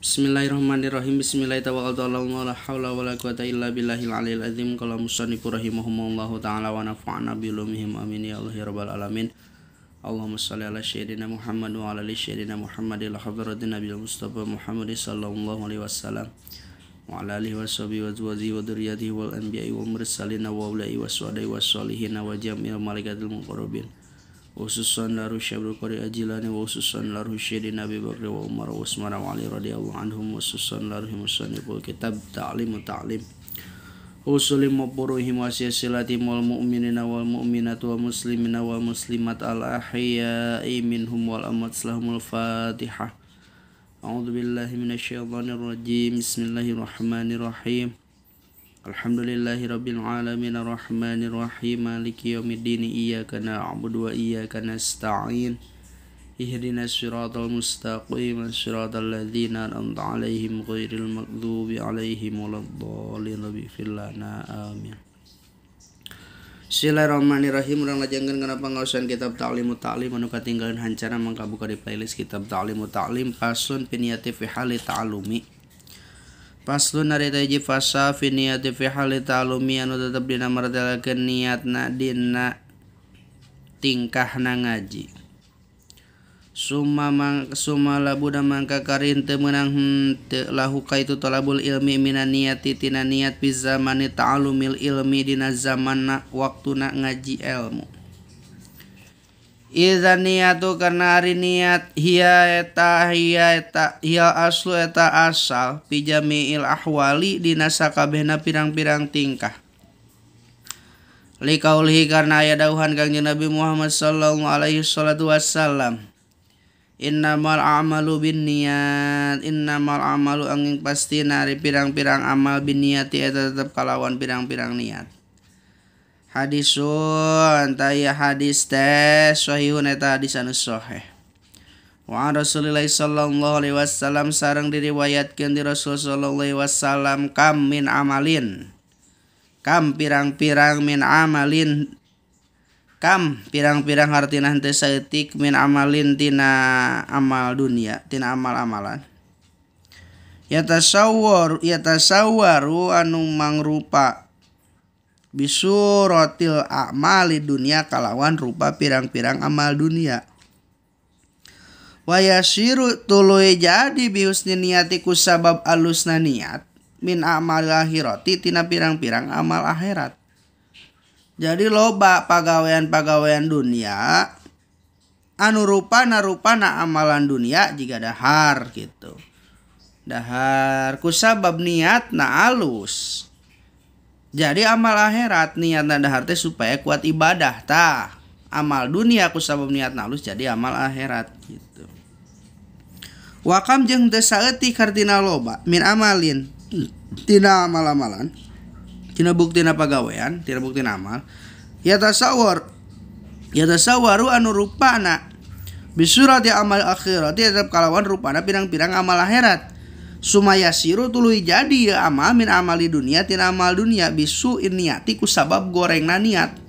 Bismillahirrahmanirrahim. Bismillahirrahmanirrahim. La haula wala quwata illa billahil aliyil azim. Qala musannifu rahimahumullahu ta'ala wa nafa'na bi ulumihim amin ya Allah ya rabbal alamin. Allahumma shalli ala sayyidina Muhammad wa ala ali sayyidina Muhammad ila hadratin nabiyil mustafa Muhammad sallallahu alaihi wasallam wa ala alihi wa sahbihi wa azwajihi wa dhurriyyatihi wal anbiya'i wal mursalin wa ulai wa sahbihi wa salihin wa jami'il malaikatil muqarrabin. وخصوصا لرشد القرى وسوسان لارو لرشد أبي بكر وعمر وعثمان وعلي رضي الله عنهم لارو لرهم مصنف كتاب تعليم وتعليم usuli maburuhim wa silsilati wal mu'minina wal mu'minat wal muslimina wal muslimat al ahya'i minhum wal amat أعوذ بالله من الشيطان الرجيم بسم الله الرحمن الرحيم Alhamdulillahi rabbil alamin arrahmanir rahim maliki yaumiddin iyyaka na'budu wa iyyaka nasta'in ihdinas siratal mustaqim siratal ladzina an'amta 'alaihim ghairil maghdubi 'alaihim waladdallin rabbi filana amin Bismillahirrahmanirrahim Orang lajangkan kenapa ngawasan kitab ta'limu ta'lim Anu katinggalan hancana mangka buka di playlist kitab ta'limu ta'lim Pasun piniatif hali ta'alumi rong Luji fa niat na tingkah na ngaji sum sum labu karin temenang hmm, te lauka itu tolabul ilmi mina niati tina niat pi zaman talumil ilmidina zaman na waktu na ngaji elmu Iza niatu karena hari niat hiya eta hiya eta hiya aslu eta asal pijami pijamiil ahwali dinasa kabehna pirang-pirang tingkah. Likaulihi karena aya dauhan Kangjeng Nabi Muhammad sallallahu alaihi salatu wassalam. Innamal amalu bin niat Innamal amalu angin pasti nari pirang-pirang amal bin niat Eta tetap kalawan pirang-pirang niat hadisun taya hadis teh sohihun eta hadis anu sohe. wa Rasulullah sallallahu alaihi wasallam sarang diriwayatkan di rasul sallallahu alaihi wasallam kam min amalin kam pirang-pirang min amalin kam pirang-pirang artinya nanti saeutik min amalin tina amal dunia tina amal-amalan Yata sawar, yata sawaru anu mangrupa bisu rotil amali dunia kalawan rupa pirang-pirang amal dunia wayasiru tului jadi bihusni niatiku sabab alusna niat min amal akhirati tina pirang-pirang amal akhirat jadi loba pagawean-pagawean dunia anu rupa narupa na amalan dunia jika dahar gitu dahar kusabab sabab niat na alus jadi amal akhirat niat nada harte supaya kuat ibadah ta. Amal dunia aku sabab niat nalus jadi amal akhirat gitu. Wakam jeng eti kartina loba min amalin tina amal-amalan tina napa gawean tina bukti amal ya tasawur ya tasawaru anu rupana ya amal akhirat ya tetap kalawan rupana pirang-pirang amal akhirat Sumaya siru tului jadi ya amal min amali dunia tina amal dunia bisu niati ku sabab goreng niat.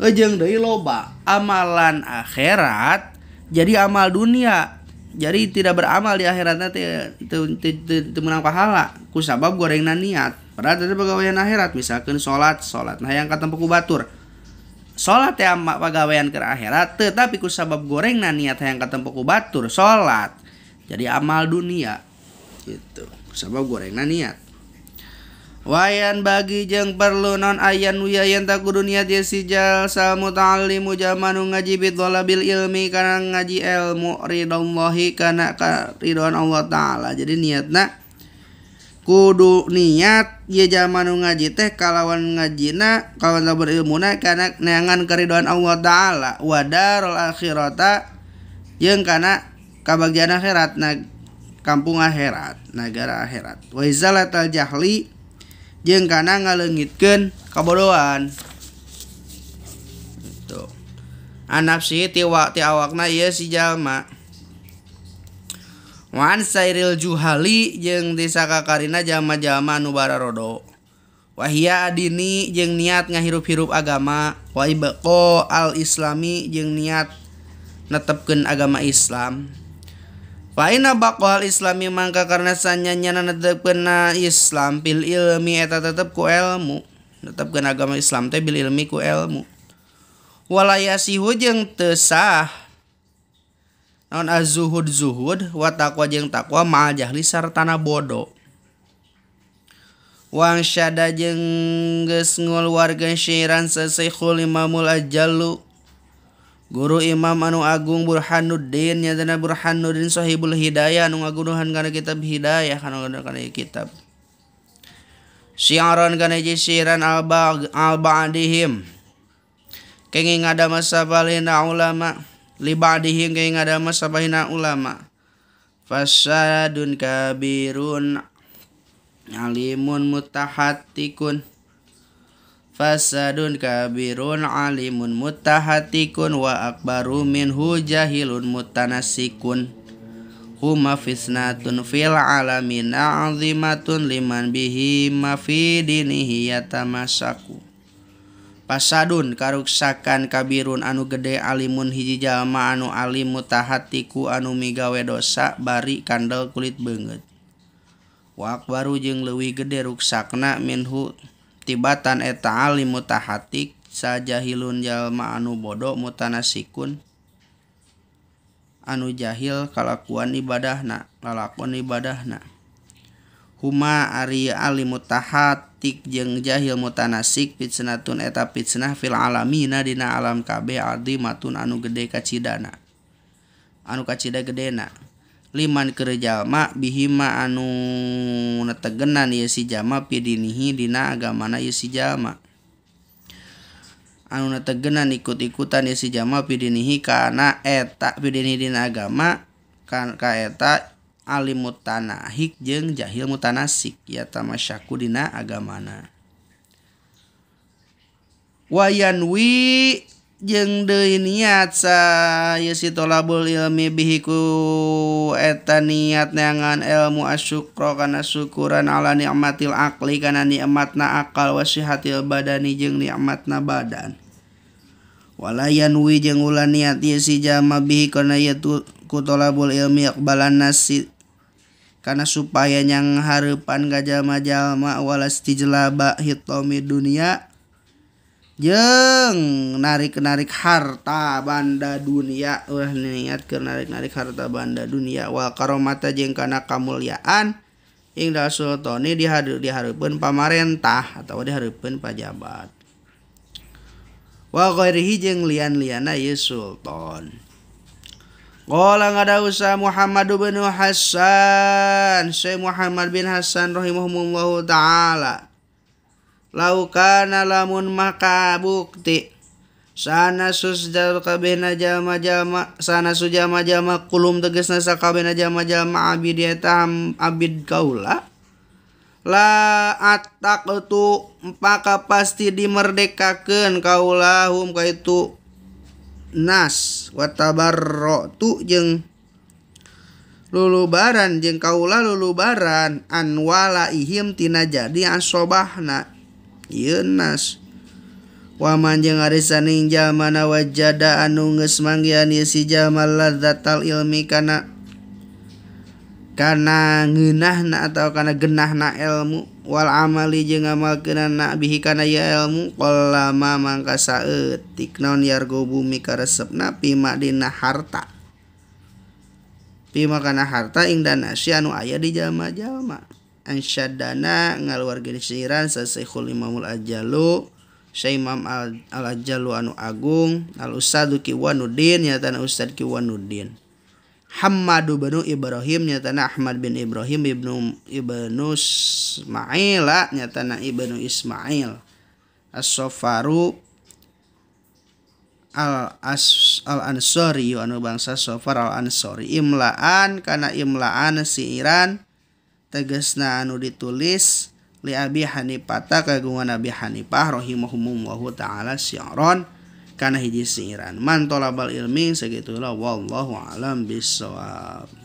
Ejeng deui loba amalan akhirat jadi amal dunia. Jadi tidak beramal di akhiratnya itu menang pahala ku sabab goreng niat. Padahal tadi pegawaian akhirat misalkan sholat, sholat nah yang kata peku batur. Sholat ya mak pegawaian ke akhirat tetapi ku sabab goreng niat yang kata peku batur sholat. Jadi amal dunia itu gorengan niat Wayan bagi jeng perlu non ayan w tak kudu niat sijaltali mu zamanu ngaji Bil ilmi karena ngaji elmu ridhomohi karena keridhoan Allah ta'ala jadi niat nah kudu niat ye zamanu ngaji teh kalauwan ngajinak kalauwan nggak berilmu na ke neangan keridhaan Allah ta'ala wadar lakhhirota jeng karena ke bagian akht naging kampung akhirat negara akhirat waizalatal jahli jeng kana ngalengitkeun kabodohan tuh gitu. sih tiwa ti awakna si jalma Wan Sairil Juhali jeng desa kakarina jama jama nubara bararodo. Wahia adini jeng niat ngahirup-hirup agama, wa al-islami jeng niat netepkeun agama Islam. Quran na bak Islamingka karena sanyanya tetap kena Islam pil ilmieeta tetap kuelmu tetap genagama Islam tapibil ilmi ku elmuwala si hujengtesah zud zuhud watakng takwa majah lisar tanah bodohwangyada je wargaran sessehullima mul ajaluk Guru Imam anu Agung Burhanuddin nyatana Burhanuddin Sahibul Hidayah anu Agunuhan karena kitab Hidayah karena karena kitab. Siaran karena jisiran alba alba'dihim. Kengi masa sabalina ulama liba'dihim kengi masa sabalina ulama. Fasadun kabirun alimun mutahatikun. Pasadun kabirun Alimun mutahatikun waak baru min hujahilun mutanasikun Hua finaun fill alamina alun liman bihima fidini hi ta masaku Pasadun karuksakan kabirun anu gede Alimun hijijama anu Ali mutahatiku anu migawe doak bari kandal kulit banget Waak baru je luwi gede ruksakna min huku punya batatan eta Ali mutahatitik sajahilunjallma anu boddo muana sikun anu jahil kallakuan ibadah na lalakkon ibadahna huma ya Ali mutahatitik jeung jahil mutananaikkh fitnah tun eta fitsnah fil aalamina dina alam kaBdi matun anu gede kana anu kacitagedena perlu kejama bihima anu tegenan yesi jama pidinihidina agamana yi jama anu tegenan ikut-ikutan yi jama pidinihi karena etak pi inidina agama kan kaeta Ali mutan hiq jeung jahil mutanasik ya tamayakudina agamana Wayanwi niatsaitolabul ilmibihku eteta niatnyaangan elmu asyukro karena syukuran a nimattil aqli karena nimat na akal wasihhati il badan nihjeng ni amat na badan walayan wjeng niat y sima bihi karena tolabul ilmi nas karena supaya yang hapan gajah ma-jallma walastijlaba hittomi dunia. jeng narik-narik harta banda dunia ulah niat ke narik-narik harta banda dunia wal karomata jeng kana kamuliaan ing sultani dihadir diharapkan pamarentah atau diharapkan pajabat wa ghairihi jeng lian-liana ya sultan Qala ngada usah Muhammad bin Hasan Syekh Muhammad bin Hasan rahimahumullahu taala laukan lamun maka bukti sana susdal kabenajama-jamak sana sujama-jama kulum teges nasakab jama-jama Abidham Abid Kaula la attaktukmpa ka pasti dimerdedekakan kauula ke itu nas wattabartuk jeng lulu baran jengkaulah lulu baran anwala ihimtina jadi anobahna ynas wamanjeng Arisan ninja mana wajada anunge mang simallahtal ilmikanakananah nakana genah na elmu wa na bihikana elmulamaka sagobumi resepnapimakdina harta pimakana harta dan nas siu aya di jama-jama. ansyadana ngaluar syairan sa Syekhul Imamul Ajalu syaimam Al, al Ajalu anu agung Al Ustadu Kiwanuddin nyatana Ustad kiwanudin, Hamad bin Ibrahim nyatana Ahmad bin Ibrahim ibnu ibnu Ismail nyatana ibnu Ismail As-Sofaru al as al ansori anu bangsa sofar al ansori imlaan karena imlaan si iran tegesna anu ditulis li Abi Hanifata kagungan Abi Hanifah rahimahumullahu taala syi'ron kana hiji syi'ran man talabal ilmi segitulah wallahu alam bisawab